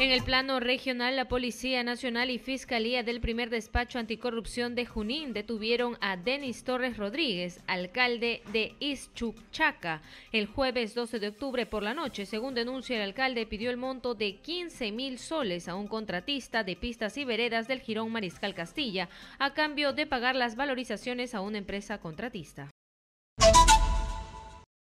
En el plano regional, la Policía Nacional y Fiscalía del primer despacho anticorrupción de Junín detuvieron a Denis Torres Rodríguez, alcalde de Izchuchaca, el jueves 12 de octubre por la noche. Según denuncia, el alcalde pidió el monto de 15 mil soles a un contratista de pistas y veredas del Girón Mariscal Castilla, a cambio de pagar las valorizaciones a una empresa contratista.